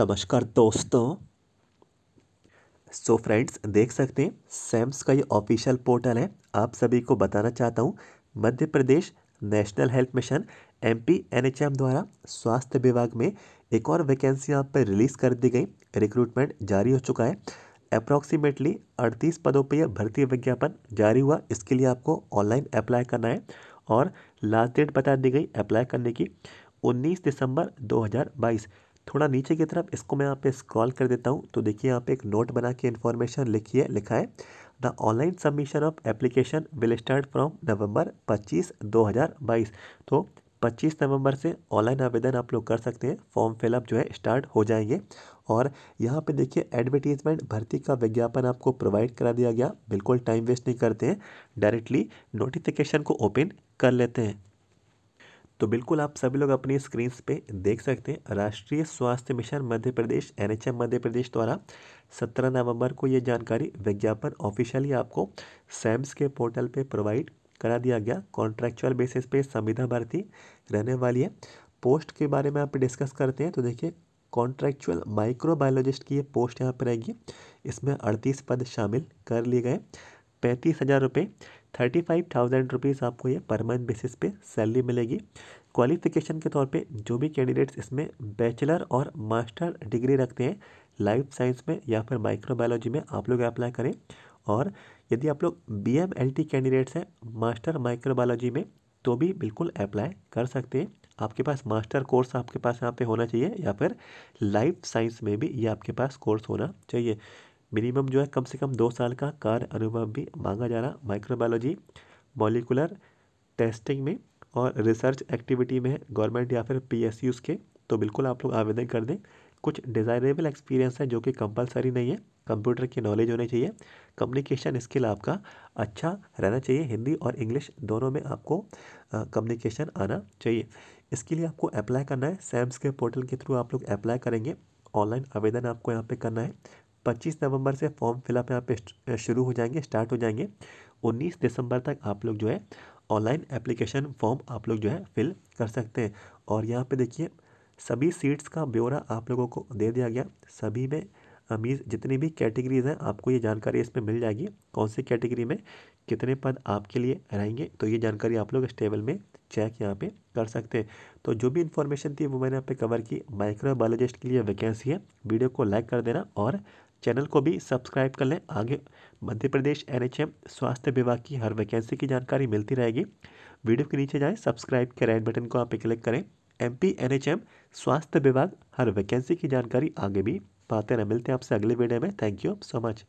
नमस्कार दोस्तों सो so friends देख सकते हैं सैम्स का ये ऑफिशियल पोर्टल है आप सभी को बताना चाहता हूँ Madhya Pradesh national health mission M P द्वारा स्वास्थ्य विभाग में एक और वैकेंसी यहाँ पर रिलीज़ कर दी गई रिक्रूटमेंट जारी हो चुका है अप्रॉक्सीमेटली अड़तीस पदों पर यह भर्ती विज्ञापन जारी हुआ इसके लिए आपको ऑनलाइन अप्लाई करना है और लास्ट डेट बता दी गई अप्लाई करने की उन्नीस दिसंबर बाईस थोड़ा नीचे की तरफ इसको मैं यहाँ पे स्क्रॉल कर देता हूँ तो देखिए यहाँ पे एक नोट बना के इन्फॉर्मेशन लिखी है लिखा है the online submission of application will start from November 25 2022 तो 25 नवंबर से ऑनलाइन आवेदन आप लोग कर सकते हैं फॉर्म फिलअप जो है स्टार्ट हो जाएंगे और यहाँ पे देखिए एडवर्टीजमेंट भर्ती का विज्ञापन आपको प्रोवाइड करा दिया गया बिल्कुल टाइम वेस्ट नहीं करते हैं डायरेक्टली नोटिफिकेशन को ओपन कर लेते हैं तो बिल्कुल आप सभी लोग अपनी स्क्रीन पे देख सकते हैं राष्ट्रीय स्वास्थ्य मिशन मध्य प्रदेश एनएचएम मध्य प्रदेश द्वारा 17 नवंबर को ये जानकारी विज्ञापन ऑफिशियली आपको सैम्स के पोर्टल पे प्रोवाइड करा दिया गया कॉन्ट्रैक्चुअल बेसिस पे संविधा भर्ती रहने वाली है पोस्ट के बारे में आप डिस्कस करते हैं तो देखिए कॉन्ट्रैक्चुअल माइक्रोबायोलॉजिस्ट की ये पोस्ट यहाँ पर रहेगी इसमें अड़तीस पद शामिल कर लिए गए पैंतीस हज़ार रुपये थर्टी फाइव थाउजेंड रुपीज़ आपको ये पर मंथ बेसिस पे सैलरी मिलेगी क्वालिफिकेशन के तौर पे जो भी कैंडिडेट्स इसमें बैचलर और मास्टर डिग्री रखते हैं लाइफ साइंस में या फिर माइक्रोबायोलॉजी में आप लोग अप्लाई करें और यदि आप लोग B M L T candidates हैं मास्टर माइक्रोबायोलॉजी में तो भी बिल्कुल अप्लाई कर सकते हैं आपके पास मास्टर कोर्स आपके पास यहाँ पे होना चाहिए या फिर लाइफ साइंस में भी ये आपके पास कोर्स होना चाहिए मिनिमम जो है कम से कम दो साल का कार्य अनुभव भी मांगा जा रहा माइक्रोबायोलॉजी मॉलिकुलर टेस्टिंग में और रिसर्च एक्टिविटी में गवर्नमेंट या फिर पी के तो बिल्कुल आप लोग आवेदन कर दें कुछ डिज़ायरेबल एक्सपीरियंस है जो कि कंपलसरी नहीं है कंप्यूटर की नॉलेज होनी चाहिए कम्युनिकेशन स्किल आपका अच्छा रहना चाहिए हिंदी और इंग्लिश दोनों में आपको कम्युनिकेशन आना चाहिए इसके लिए आपको अप्लाई करना है सैम्स के पोर्टल के थ्रू आप लोग अप्लाई करेंगे ऑनलाइन आवेदन आपको यहाँ पे करना है पच्चीस नवंबर से फॉर्म फिलअप यहाँ पे शुरू हो जाएंगे स्टार्ट हो जाएंगे उन्नीस दिसंबर तक आप लोग जो है ऑनलाइन एप्लीकेशन फॉर्म आप लोग जो है फिल कर सकते हैं और यहाँ पे देखिए सभी सीट्स का ब्यौरा आप लोगों को दे दिया गया सभी में अमीज जितनी भी कैटेगरीज हैं आपको ये जानकारी इसमें मिल जाएगी कौन सी कैटेगरी में कितने पद आपके लिए रहेंगे तो ये जानकारी आप लोग इस टेबल में चेक यहाँ पे कर सकते हैं तो जो भी इन्फॉर्मेशन थी वो मैंने यहाँ पे कवर की माइक्रोबायोलॉजिस्ट के लिए वैकेंसी है वीडियो को लाइक कर देना और चैनल को भी सब्सक्राइब कर लें आगे मध्य प्रदेश एनएचएम स्वास्थ्य विभाग की हर वैकेंसी की जानकारी मिलती रहेगी वीडियो के नीचे जाएं सब्सक्राइब के रेड बटन को आप क्लिक करें M P N H M स्वास्थ्य विभाग हर वैकेंसी की जानकारी आगे भी पाते रहें मिलते हैं आपसे अगले वीडियो में थैंक यू सो मच